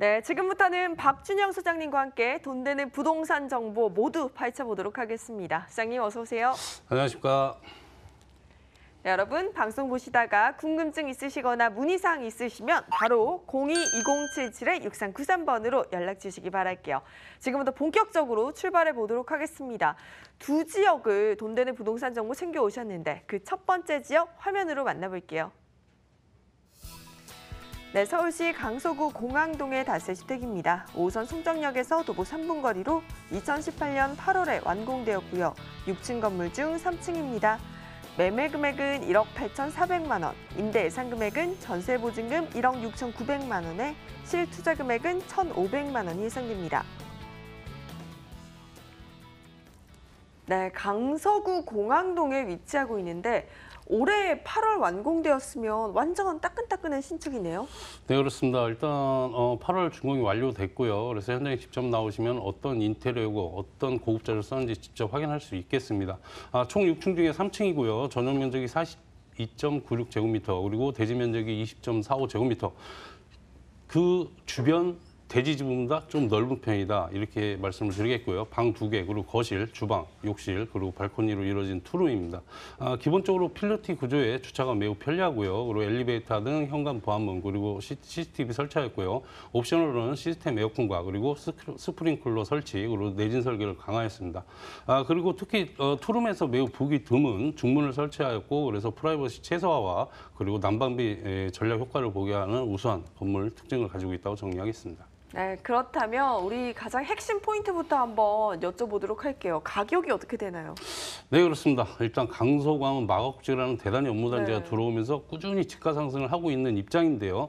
네, 지금부터는 박준영 소장님과 함께 돈 되는 부동산 정보 모두 파헤쳐 보도록 하겠습니다. 소장님 어서 오세요. 안녕하십니까. 네, 여러분 방송 보시다가 궁금증 있으시거나 문의사항 있으시면 바로 02-2077-6393번으로 연락 주시기 바랄게요. 지금부터 본격적으로 출발해 보도록 하겠습니다. 두 지역을 돈 되는 부동산 정보 챙겨 오셨는데 그 첫 번째 지역 화면으로 만나볼게요. 네, 서울시 강서구 공항동의 닷새 주택입니다. 5선 송정역에서 도보 3분 거리로 2018년 8월에 완공되었고요. 6층 건물 중 3층입니다. 매매 금액은 1억 8,400만 원, 임대 예상 금액은 전세 보증금 1억 6,900만 원에 실투자 금액은 1,500만 원이 예상됩니다. 네, 강서구 공항동에 위치하고 있는데 올해 8월 완공되었으면 완전 따끈따끈한 신축이네요. 네, 그렇습니다. 일단 어, 8월 준공이 완료됐고요. 그래서 현장에 직접 나오시면 어떤 인테리어고 어떤 고급자를 썼는지 직접 확인할 수 있겠습니다. 아, 총 6층 중에 3층이고요. 전용 면적이 42.96제곱미터, 그리고 대지 면적이 20.45제곱미터. 그 주변 돼지집붕보다좀 넓은 편이다 이렇게 말씀을 드리겠고요. 방 두 개, 그리고 거실, 주방, 욕실, 그리고 발코니로 이루어진 투룸입니다. 아, 기본적으로 필로티 구조에 주차가 매우 편리하고요. 그리고 엘리베이터 등 현관 보안문 그리고 CCTV 설치하였고요. 옵션으로는 시스템 에어컨과 그리고 스프링클러 설치 그리고 내진 설계를 강화했습니다. 아, 그리고 특히 어, 투룸에서 매우 보기 드문 중문을 설치하였고 그래서 프라이버시 최소화와 그리고 난방비 전략 효과를 보게 하는 우수한 건물 특징을 가지고 있다고 정리하겠습니다. 네, 그렇다면 우리 가장 핵심 포인트부터 한번 여쭤보도록 할게요. 가격이 어떻게 되나요? 네, 그렇습니다. 일단 강서광은 마곡지라는 대단히 업무단지가 네. 들어오면서 꾸준히 집가 상승을 하고 있는 입장인데요.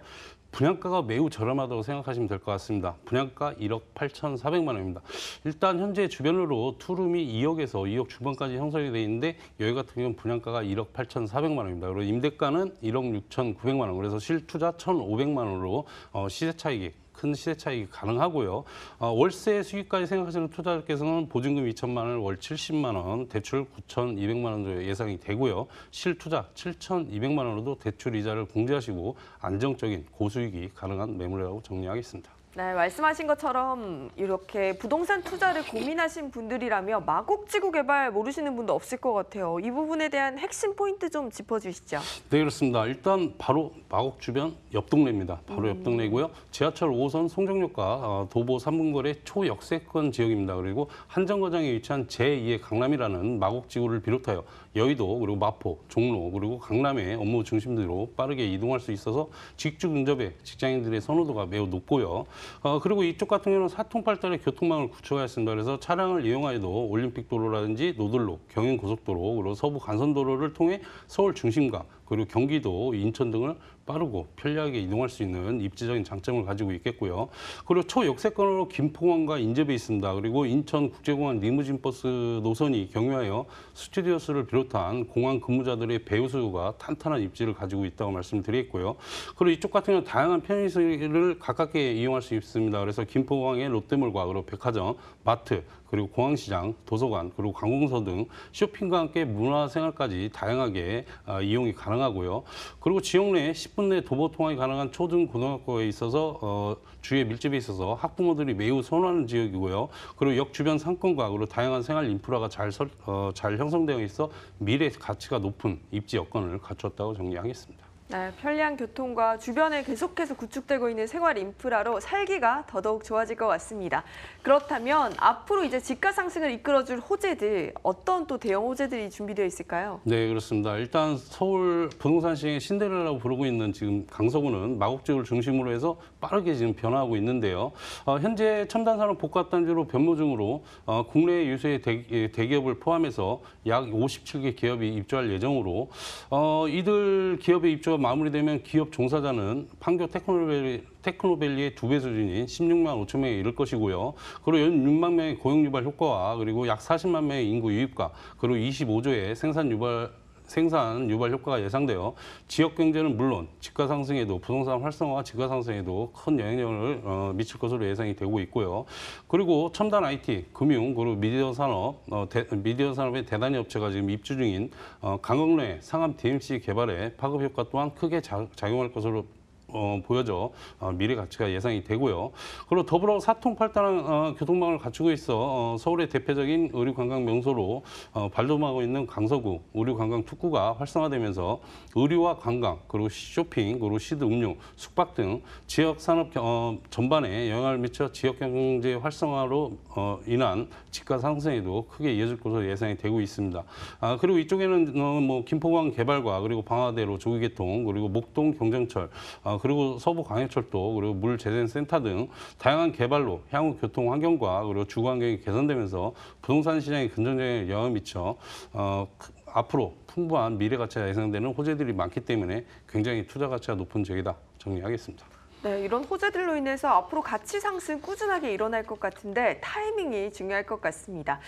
분양가가 매우 저렴하다고 생각하시면 될 것 같습니다. 분양가 1억 8,400만 원입니다. 일단 현재 주변으로 투룸이 2억에서 2억 중반까지 형성이 돼 있는데 여기 같은 경우는 분양가가 1억 8,400만 원입니다. 그리고 임대가는 1억 6,900만 원. 그래서 실투자 1,500만 원으로 어, 시세 차익이 큰 시세 차익이 가능하고요. 어, 월세 수익까지 생각하시는 투자자께서는 보증금 2천만 원월 70만 원, 대출 9,200만 원 정도 예상이 되고요. 실투자 7,200만 원으로도 대출 이자를 공제하시고 안정적인 고수익이 가능한 매물이라고 정리하겠습니다. 네, 말씀하신 것처럼 이렇게 부동산 투자를 고민하신 분들이라며 마곡지구 개발 모르시는 분도 없을 것 같아요. 이 부분에 대한 핵심 포인트 좀 짚어주시죠. 네, 그렇습니다. 일단 바로 마곡 주변 옆 동네입니다. 바로 옆 음. 동네고요. 지하철 5호선 송정역과 어, 도보 3분거리 초역세권 지역입니다. 그리고 한정거장에 위치한 제2의 강남이라는 마곡지구를 비롯하여 여의도 그리고 마포, 종로 그리고 강남의 업무 중심지로 빠르게 이동할 수 있어서 직주 근접의 직장인들의 선호도가 매우 높고요. 어, 그리고 이쪽 같은 경우는 사통팔달의 교통망을 구축하였 습니다 그래서 차량을 이용하여도 올림픽 도로라든지 노들로, 경인 고속도로, 그리고 서부 간선도로를 통해 서울 중심과 그리고 경기도, 인천 등을 빠르고 편리하게 이동할 수 있는 입지적인 장점을 가지고 있겠고요. 그리고 초역세권으로 김포공항과 인접해 있습니다. 그리고 인천국제공항 리무진 버스 노선이 경유하여 스튜디오스를 비롯한 공항 근무자들의 배우 수가 탄탄한 입지를 가지고 있다고 말씀드리겠고요. 그리고 이쪽 같은 경우는 다양한 편의성을 가깝게 이용할 수 있습니다. 그래서 김포공항의 롯데몰과 그리고 백화점, 마트, 그리고 공항시장, 도서관, 그리고 관공서 등 쇼핑과 함께 문화생활까지 다양하게 아, 이용이 가능하고요. 그리고 지역 내 10분 내 도보 통화이 가능한 초등 고등학교에 있어서 어, 주위에 밀집에 있어서 학부모들이 매우 선호하는 지역이고요. 그리고 역 주변 상권과 그리고 다양한 생활 인프라가 잘, 설, 어, 잘 형성되어 있어 미래 가치가 높은 입지 여건을 갖췄다고 정리하겠습니다. 네, 편리한 교통과 주변에 계속해서 구축되고 있는 생활 인프라로 살기가 더더욱 좋아질 것 같습니다. 그렇다면 앞으로 이제 집값 상승을 이끌어줄 호재들 어떤 또 대형 호재들이 준비되어 있을까요? 네, 그렇습니다. 일단 서울 부동산 시장의 신데렐라고 부르고 있는 지금 강서구는 마곡지구를 중심으로 해서 빠르게 지금 변화하고 있는데요. 어, 현재 첨단 산업 복합 단지로 변모 중으로 어, 국내 유수의 대, 예, 기업을 포함해서 약 57개 기업이 입주할 예정으로 어, 이들 기업의 입주가 마무리되면 기업 종사자는 판교 테크노밸리, 테크노밸리의 두 배 수준인 16만 5천 명에 이를 것이고요. 그리고 연 6만 명의 고용 유발 효과와 그리고 약 40만 명의 인구 유입과 그리고 25조의 생산 유발 생산 유발 효과가 예상되어 지역 경제는 물론 집가 상승에도 부동산 활성화와 집가 상승에도 큰 영향력을 어, 미칠 것으로 예상이 되고 있고요. 그리고 첨단 IT, 금융, 그리고 미디어 산업, 어, 대, 미디어 산업의 대단위 업체가 지금 입주 중인 어, 강흥내 상암 DMC 개발에 파급 효과 또한 크게 자, 작용할 것으로 어, 보여져 어, 미래 가치가 예상이 되고요. 그리고 더불어 사통팔달한 어, 교통망을 갖추고 있어 어, 서울의 대표적인 의류 관광 명소로 어, 발돋움하고 있는 강서구 의류 관광 특구가 활성화되면서 의류와 관광 그리고 쇼핑 그리고 시드 음료 숙박 등 지역 산업 어, 전반에 영향을 미쳐 지역 경제 활성화로 어, 인한 집가 상승에도 크게 이어질 것으로 예상이 되고 있습니다. 아, 그리고 이쪽에는 어, 뭐 김포광 개발과 그리고 방화대로 조기개통 그리고 목동 경정철 어, 그리고 서부 광해철도 그리고 물 재생센터 등 다양한 개발로 향후 교통 환경과 그리고 주거 환경이 개선되면서 부동산 시장에 긍정적인 영향을 미쳐 어, 앞으로 풍부한 미래 가치가 예상되는 호재들이 많기 때문에 굉장히 투자 가치가 높은 지역이다 정리하겠습니다. 네, 이런 호재들로 인해서 앞으로 가치 상승 꾸준하게 일어날 것 같은데 타이밍이 중요할 것 같습니다.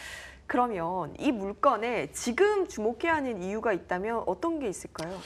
그러면 이 물건에 지금 주목해야 하는 이유가 있다면 어떤 게 있을까요?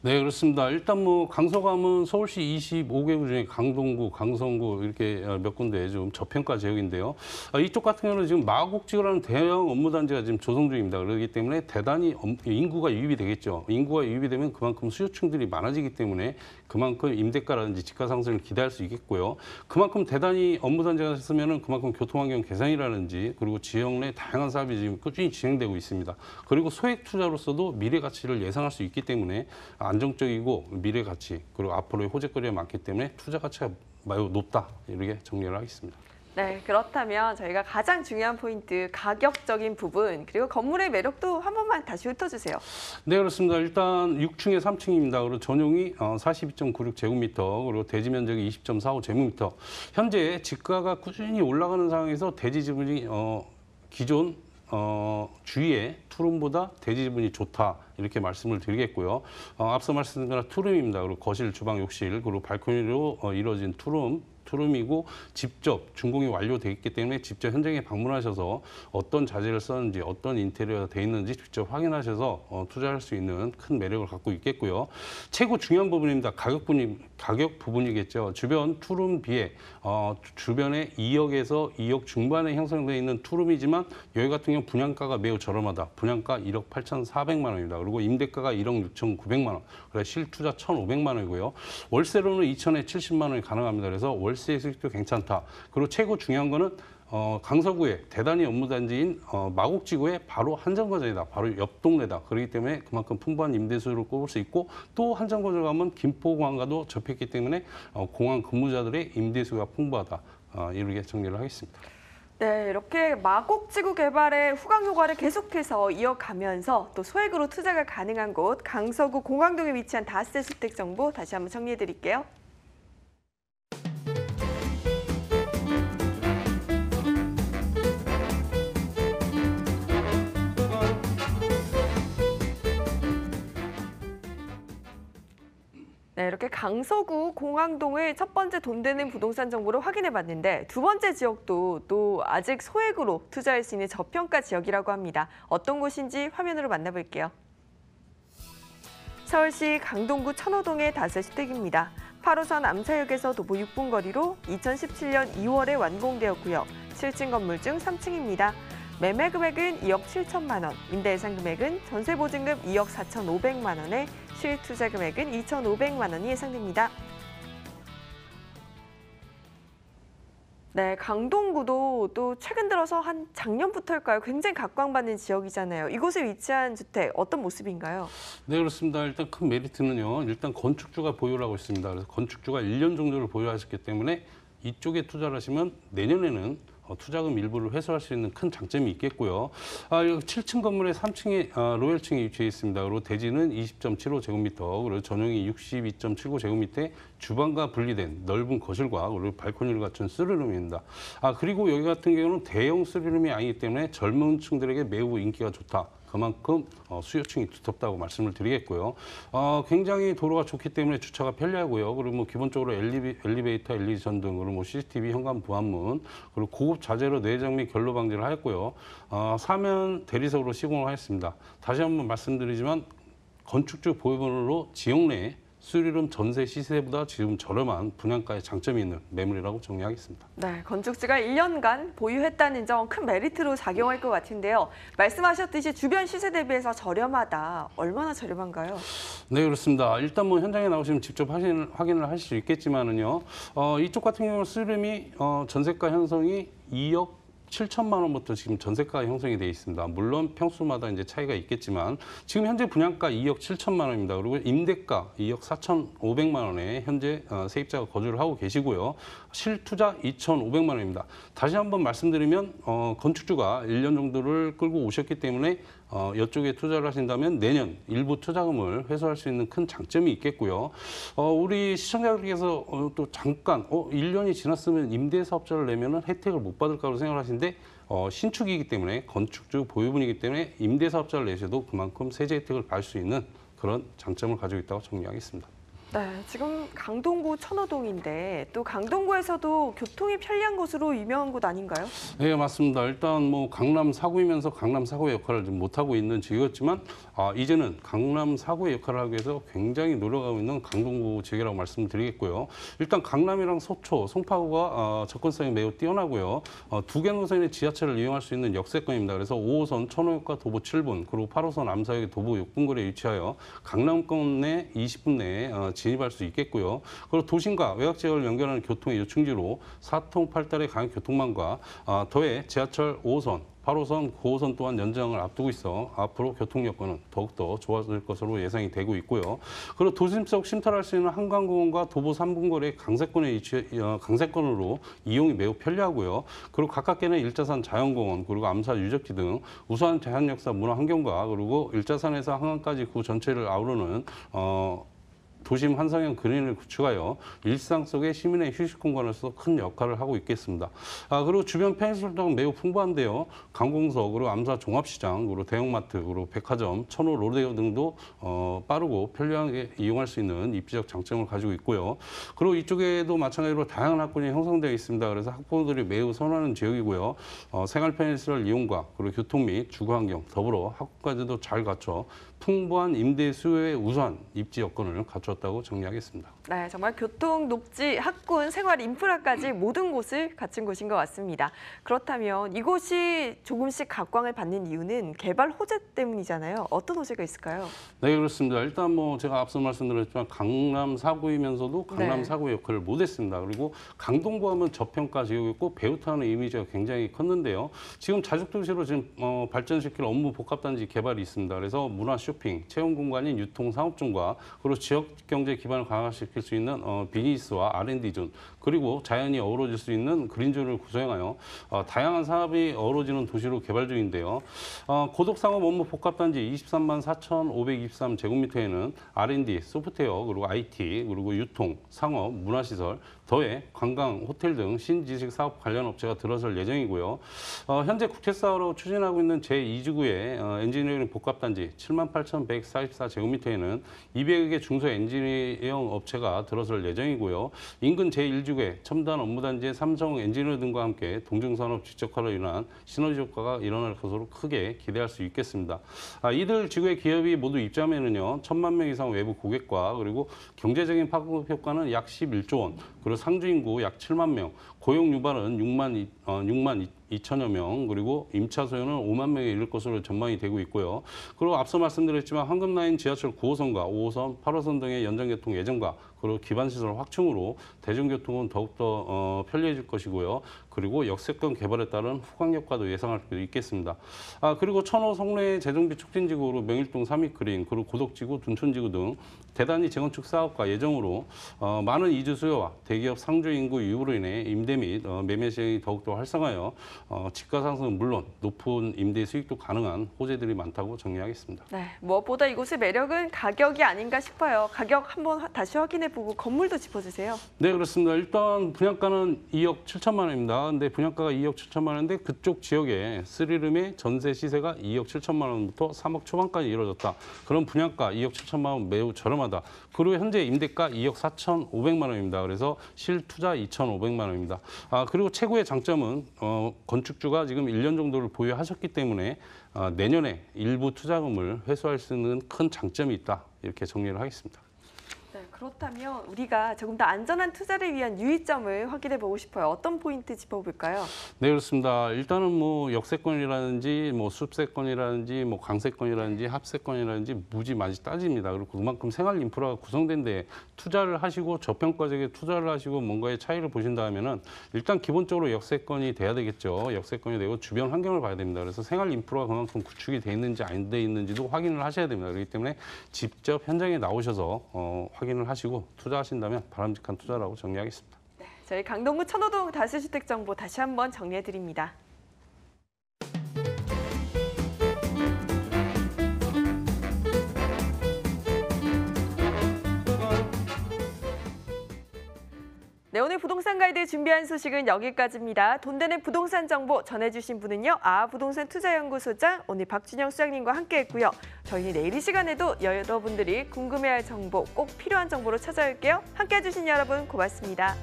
네, 그렇습니다. 일단 뭐 강서감은 서울시 25개구 중에 강동구, 강성구 이렇게 어, 몇 군데 좀 저평가 지역인데요. 아, 이쪽 같은 경우는 지금 마곡지구라는 대형 업무단지가 지금 조성 중입니다. 그렇기 때문에 대단히 인구가 유입이 되겠죠. 인구가 유입이 되면 그만큼 수요층들이 많아지기 때문에 그만큼 임대가라든지 집가 상승을 기대할 수 있겠고요. 그만큼 대단히 업무단지가 됐으면 그만큼 교통환경 개선이라든지 그리고 지역 내 다양한 사업이 사업들이 지금 꾸준히 진행되고 있습니다. 그리고 소액 투자로서도 미래 가치를 예상할 수 있기 때문에 안정적이고 미래 가치 그리고 앞으로의 호재거리가 많기 때문에 투자 가치가 매우 높다 이렇게 정리를 하겠습니다. 네, 그렇다면 저희가 가장 중요한 포인트 가격적인 부분 그리고 건물의 매력도 한 번만 다시 훑어주세요. 네, 그렇습니다. 일단 6층에 3층입니다. 그리고 전용이 42.96제곱미터 어, 그리고 대지 면적이 20.45 제곱미터. 현재 집가가 꾸준히 올라가는 상황에서 대지 지분이 어, 기존 어, 주위에 투룸보다 대지 지분이 좋다 이렇게 말씀을 드리겠고요. 어, 앞서 말씀드린 거는 투룸입니다. 그리고 거실, 주방, 욕실, 그리고 발코니로 어, 이루어진 투룸 투룸이고 직접 준공이 완료되기 때문에 직접 현장에 방문하셔서 어떤 자재를 썼는지 어떤 인테리어가 돼 있는지 직접 확인하셔서 어, 투자할 수 있는 큰 매력을 갖고 있겠고요. 최고 중요한 부분입니다. 가격 부분 이 가격 부분이겠죠. 주변 투룸 비해 어, 주변에 2억에서 2억 중반에 형성되어 있는 투룸이지만 여기 같은 경우 분양가가 매우 저렴하다. 분양가 1억 8,400만 원입니다. 그리고 임대가가 1억 6,900만 원. 그래서 실투자 1,500만 원이고요. 월세로는 2천에 70만 원이 가능합니다. 그래서 월 RCA 수익도 괜찮다. 그리고 최고 중요한 거는 어, 강서구의 대단히 업무단지인 어, 마곡지구의 바로 한정거장이다. 바로 옆 동네다. 그렇기 때문에 그만큼 풍부한 임대수를 꼽을 수 있고 또 한정거장 가면 김포공항과도 접했기 때문에 어, 공항 근무자들의 임대수가 풍부하다. 어, 이렇게 정리를 하겠습니다. 네, 이렇게 마곡지구 개발의 후광 효과를 계속해서 이어가면서 또 소액으로 투자가 가능한 곳 강서구 공항동에 위치한 다세주택정보 다시 한번 정리해드릴게요. 네, 이렇게 강서구 공항동의 첫 번째 돈 되는 부동산 정보를 확인해 봤는데 두 번째 지역도 또 아직 소액으로 투자할 수 있는 저평가 지역이라고 합니다. 어떤 곳인지 화면으로 만나볼게요. 서울시 강동구 천호동의 다세 주택입니다. 8호선 암사역에서 도보 6분 거리로 2017년 2월에 완공되었고요. 7층 건물 중 3층입니다. 매매 금액은 2억 7천만 원, 임대 예상 금액은 전세 보증금 2억 4천5백만 원에 실 투자 금액은 2천5백만 원이 예상됩니다. 네, 강동구도 또 최근 들어서 한 작년부터일까요? 굉장히 각광받는 지역이잖아요. 이곳에 위치한 주택 어떤 모습인가요? 네, 그렇습니다. 일단 큰 메리트는요. 일단 건축주가 보유 하고 있습니다. 그래서 건축주가 1년 정도를 보유하셨기 때문에 이쪽에 투자를 하시면 내년에는 어, 투자금 일부를 회수할 수 있는 큰 장점이 있겠고요. 아, 7층 건물의 3층에 아, 로열층에 위치해 있습니다. 그리고 대지는 20.75제곱미터, 그리고 전용이 6 2 7 9제곱미터 주방과 분리된 넓은 거실과 그리고 발코니를 갖춘 쓰리룸입니다. 아, 그리고 여기 같은 경우는 대형 쓰리룸이 아니기 때문에 젊은 층들에게 매우 인기가 좋다. 그만큼 어, 수요층이 두텁다고 말씀을 드리겠고요. 어, 굉장히 도로가 좋기 때문에 주차가 편리하고요. 그리고 뭐 기본적으로 엘리베, 엘리베이터, 엘리전 등으로 뭐 CCTV, 현관 보안문, 그리고 고급 자재로 내장 및 결로 방지를 하였고요. 어, 사면 대리석으로 시공을 하였습니다. 다시 한번 말씀드리지만 건축주 보유분으로 지역 내에 수율은 전세 시세보다 지금 저렴한 분양가의 장점이 있는 매물이라고 정리하겠습니다. 네, 건축지가 1년간 보유했다는 점 큰 메리트로 작용할 것 같은데요. 말씀하셨듯이 주변 시세 대비해서 저렴하다. 얼마나 저렴한가요? 네, 그렇습니다. 일단 뭐 현장에 나오시면 직접 하신, 확인을 하실 수 있겠지만은요. 어, 이쪽 같은 경우는 수렴이 어, 전세가 형성이 2억 7천만 원부터 지금 전세가가 형성이 돼 있습니다. 물론 평수마다 이제 차이가 있겠지만 지금 현재 분양가 2억 7천만 원입니다. 그리고 임대가 2억 4,500만 원에 현재 어, 세입자가 거주를 하고 계시고요. 실투자 2,500만 원입니다. 다시 한번 말씀드리면 어, 건축주가 1년 정도를 끌고 오셨기 때문에 어, 이쪽에 투자를 하신다면 내년 일부 투자금을 회수할 수 있는 큰 장점이 있겠고요. 어, 우리 시청자들께서 어, 또 잠깐 어, 1년이 지났으면 임대사업자를 내면 은 혜택을 못 받을까로 생각하시는데 어, 신축이기 때문에 건축주 보유분이기 때문에 임대사업자를 내셔도 그만큼 세제 혜택을 받을 수 있는 그런 장점을 가지고 있다고 정리하겠습니다. 네, 지금 강동구 천호동인데 또 강동구에서도 교통이 편리한 곳으로 유명한 곳 아닌가요? 네, 맞습니다. 일단 뭐 강남 사구이면서 강남 사구의 역할을 못 하고 있는 지역이었지만 아, 이제는 강남 사구의 역할을 하기 위해서 굉장히 노력하고 있는 강동구 지역이라고 말씀드리겠고요. 일단 강남이랑 서초 송파구가 어, 접근성이 매우 뛰어나고요. 어, 두개 노선의 지하철을 이용할 수 있는 역세권입니다. 그래서 5호선 천호역과 도보 7분, 그리고 8호선 암사역의 도보 6분 거리에 위치하여 강남권 내 20분 내에 어, 지 진입할 수 있겠고요. 그리고 도심과 외곽 지역을 연결하는 교통의 요충지로 사통 팔달의 강역 교통망과 아, 더해 지하철 5호선, 8호선, 9호선 또한 연장을 앞두고 있어 앞으로 교통 여건은 더욱더 좋아질 것으로 예상이 되고 있고요. 그리고 도심 속 심탈할 수 있는 한강공원과 도보 3분거리 강세권에 위치 어, 강세권으로 이용이 매우 편리하고요. 그리고 가깝게는 일자산 자연공원 그리고 암사 유적지 등 우수한 자연 역사 문화 환경과 그리고 일자산에서 한강까지 그 전체를 아우르는 어 도심 환상형 그린을 구축하여 일상 속의 시민의 휴식 공간으로서 큰 역할을 하고 있겠습니다. 아, 그리고 주변 편의시설도 매우 풍부한데요. 강공서 그리고 암사 종합시장으로 대형마트로 백화점, 천호 로데오 등도 어, 빠르고 편리하게 이용할 수 있는 입지적 장점을 가지고 있고요. 그리고 이쪽에도 마찬가지로 다양한 학군이 형성되어 있습니다. 그래서 학부모들이 매우 선호하는 지역이고요. 어, 생활 편의시설 이용과 그리고 교통 및 주거 환경 더불어 학군까지도 잘 갖춰 풍부한 임대 수요에 우선 입지 여건을 갖췄다고 정리하겠습니다. 네, 정말 교통, 녹지, 학군, 생활 인프라까지 모든 곳을 갖춘 곳인 것 같습니다. 그렇다면 이곳이 조금씩 각광을 받는 이유는 개발 호재 때문이잖아요. 어떤 호재가 있을까요? 네, 그렇습니다. 일단 뭐 제가 앞서 말씀드렸지만 강남 사구이면서도 강남 네. 사구 역할을 못했습니다. 그리고 강동구 하면 저평가 지역이고 배우타는 이미지가 굉장히 컸는데요. 지금 자족도시로 지금 어, 발전시킬 업무 복합단지 개발이 있습니다. 그래서 문화 쇼핑, 체험 공간인 유통, 상업종과 그리고 지역 경제 기반을 강화시킬 수 있는 어, 비즈니스와 R&D 존 그리고 자연이 어우러질 수 있는 그린존을 구성하여 어, 다양한 산업이 어우러지는 도시로 개발 중인데요. 어, 고덕상업 업무 복합단지 23만 4,523제곱미터에는 R&D, 소프트웨어, 그리고 IT, 그리고 유통, 상업, 문화시설, 더해 관광, 호텔 등 신지식 사업 관련 업체가 들어설 예정이고요. 어, 현재 국제사업으로 추진하고 있는 제2지구의 엔지니어링 복합단지 7만 8,144제곱미터에는 200여 개 중소 엔지니어링 업체가 들어설 예정이고요. 인근 제1지구 지구의 첨단 업무단지의 삼성 엔지니어 등과 함께 동중산업 직접화로 인한 시너지 효과가 일어날 것으로 크게 기대할 수 있겠습니다. 아, 이들 지구의 기업이 모두 입자하면 천만 명 이상 외부 고객과 그리고 경제적인 파급 효과는 약 11조 원, 그리고 상주 인구 약 7만 명, 고용 유발은 6만 6만 어, 2천여 명, 그리고 임차 소요는 5만 명에 이를 것으로 전망이 되고 있고요. 그리고 앞서 말씀드렸지만 황금라인 지하철 9호선과 5호선, 8호선 등의 연장개통 예정과 그리고 기반 시설 확충으로 대중교통은 더욱더 어, 편리해질 것이고요. 그리고 역세권 개발에 따른 후광 효과도 예상할 수 있겠습니다. 아 그리고 천호 성내 재정비 촉진지구로 명일동 삼익그린 그리고 고덕지구 둔촌지구 등 대단히 재건축 사업과 예정으로 어, 많은 이주 수요와 대기업 상주 인구 유입으로 인해 임대 및 어, 매매 시장이 더욱더 활성화하여 어, 집가 상승은 물론 높은 임대 수익도 가능한 호재들이 많다고 정리하겠습니다. 네, 무엇보다 이곳의 매력은 가격이 아닌가 싶어요. 가격 한번 다시 확인해보고 건물도 짚어주세요. 네, 그렇습니다. 일단 분양가는 2억 7천만 원입니다. 나왔데 분양가가 2억 7천만 원인데 그쪽 지역에 쓰리룸의 전세 시세가 2억 7천만 원부터 3억 초반까지 이루어졌다. 그럼 분양가 2억 7천만 원 매우 저렴하다. 그리고 현재 임대가 2억 4,500만 원입니다. 그래서 실투자 2,500만 원입니다. 아 그리고 최고의 장점은 어, 건축주가 지금 1년 정도를 보유하셨기 때문에 어, 내년에 일부 투자금을 회수할 수 있는 큰 장점이 있다. 이렇게 정리를 하겠습니다. 그렇다면 우리가 조금 더 안전한 투자를 위한 유의점을 확인해 보고 싶어요. 어떤 포인트 짚어볼까요? 네, 그렇습니다. 일단은 뭐 역세권이라든지 뭐 숲세권이라든지 뭐 강세권이라든지 네. 합세권이라든지 무지 많이 따집니다. 그리고 그만큼 생활 인프라가 구성된 데 투자를 하시고 저평가적에 투자를 하시고 뭔가의 차이를 보신다 면은 일단 기본적으로 역세권이 돼야 되겠죠. 역세권이 되고 주변 환경을 봐야 됩니다. 그래서 생활 인프라가 그만큼 구축이 돼 있는지 안돼 있는지도 확인을 하셔야 됩니다. 그렇기 때문에 직접 현장에 나오셔서 어, 확인을 판단을 하시고 투자하신다면 바람직한 투자라고 정리하겠습니다. 네, 저희 강동구 천호동 다세주택 정보 다시 한번 정리해드립니다. 네, 오늘 부동산 가이드 준비한 소식은 여기까지입니다. 돈 되는 부동산 정보 전해주신 분은요. 아 부동산 투자연구소장 오늘 박준영 수장님과 함께했고요. 저희는 내일 이 시간에도 여러분들이 궁금해할 정보 꼭 필요한 정보로 찾아올게요. 함께해 주신 여러분 고맙습니다.